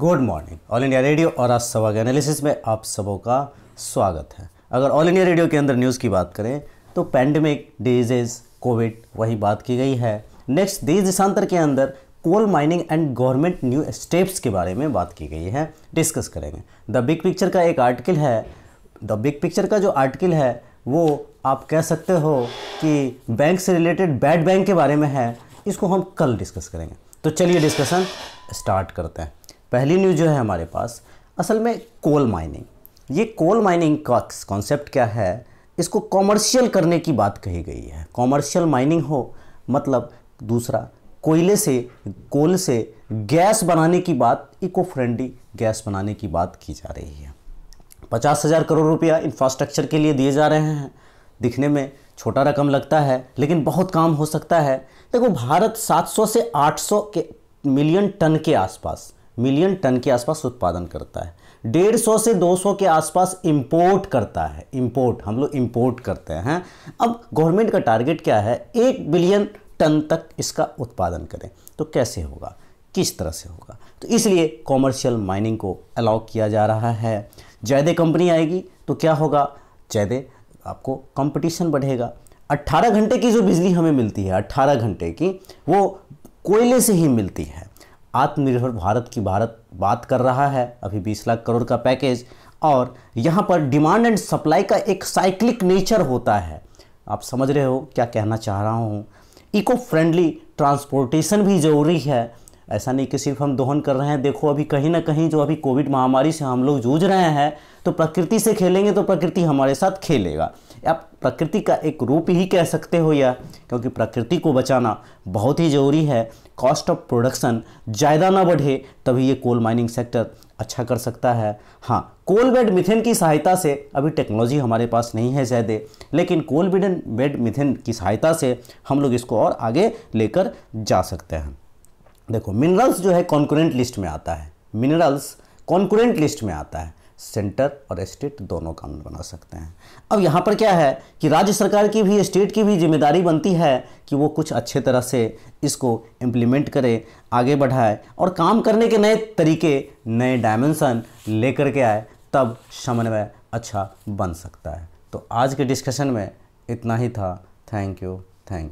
good morning All India Radio और आज सवाग analysis में आप सबों का स्वागत है अगर ऑल इंडिया रेडियो के अंदर न्यूज़ की बात करें तो पैंडमिक डिजीज कोविड वही बात की गई है नेक्स्ट देश देशांतर के अंदर coal mining and government new steps के बारे में बात की गई है डिस्कस करेंगे द बिग पिक्चर का एक आर्टिकल है द बिग पिक्चर का जो आर्टिकल है वो आप कह सकते हो कि बैंक से रिलेटेड बैड बैंक के बारे में है इसको हम कल डिस्कस करेंगे तो चलिए डिस्कशन स्टार्ट करते हैं पहली न्यूज़ जो है हमारे पास असल में कोल माइनिंग ये कोल माइनिंग का कॉन्सेप्ट क्या है इसको कॉमर्शियल करने की बात कही गई है कॉमर्शियल माइनिंग हो मतलब दूसरा कोयले से कोल से गैस बनाने की बात इको फ्रेंडली गैस बनाने की बात की जा रही है पचास हज़ार करोड़ रुपया इंफ्रास्ट्रक्चर के लिए दिए जा रहे हैं दिखने में छोटा रकम लगता है लेकिन बहुत काम हो सकता है देखो भारत 700 से 800 के मिलियन टन के आसपास मिलियन टन के आसपास उत्पादन करता है डेढ़ सौ से दो सौ के आसपास इंपोर्ट करता है इंपोर्ट हम लोग इंपोर्ट करते हैं अब गवर्नमेंट का टारगेट क्या है एक बिलियन टन तक इसका उत्पादन करें तो कैसे होगा किस तरह से होगा तो इसलिए कॉमर्शियल माइनिंग को अलाउ किया जा रहा है जैदे कंपनी आएगी तो क्या होगा जैदे आपको कंपटीशन बढ़ेगा 18 घंटे की जो बिजली हमें मिलती है 18 घंटे की वो कोयले से ही मिलती है आत्मनिर्भर भारत की भारत बात कर रहा है अभी बीस लाख करोड़ का पैकेज और यहाँ पर डिमांड एंड सप्लाई का एक साइक्लिक नेचर होता है आप समझ रहे हो क्या कहना चाह रहा हूँ इको फ्रेंडली ट्रांसपोर्टेशन भी ज़रूरी है ऐसा नहीं कि सिर्फ हम दोहन कर रहे हैं देखो अभी कहीं ना कहीं जो अभी कोविड महामारी से हम लोग जूझ रहे हैं तो प्रकृति से खेलेंगे तो प्रकृति हमारे साथ खेलेगा आप प्रकृति का एक रूप ही कह सकते हो या क्योंकि प्रकृति को बचाना बहुत ही ज़रूरी है कॉस्ट ऑफ प्रोडक्शन ज़्यादा ना बढ़े तभी ये कोल माइनिंग सेक्टर अच्छा कर सकता है हाँ कोल बेड मिथेन की सहायता से अभी टेक्नोलॉजी हमारे पास नहीं है ज़्यादा लेकिन कोल बेड बेड मिथेन की सहायता से हम लोग इसको और आगे लेकर जा सकते हैं देखो मिनरल्स जो है कॉन्कुरेंट लिस्ट में आता है मिनरल्स कॉन्कुरेंट लिस्ट में आता है सेंटर और स्टेट दोनों कानून बना सकते हैं अब यहाँ पर क्या है कि राज्य सरकार की भी स्टेट की भी जिम्मेदारी बनती है कि वो कुछ अच्छे तरह से इसको इम्प्लीमेंट करे आगे बढ़ाए और काम करने के नए तरीके नए डायमेंसन लेकर के आए तब समन्वय अच्छा बन सकता है तो आज के डिस्कशन में इतना ही था थैंक यू थैंक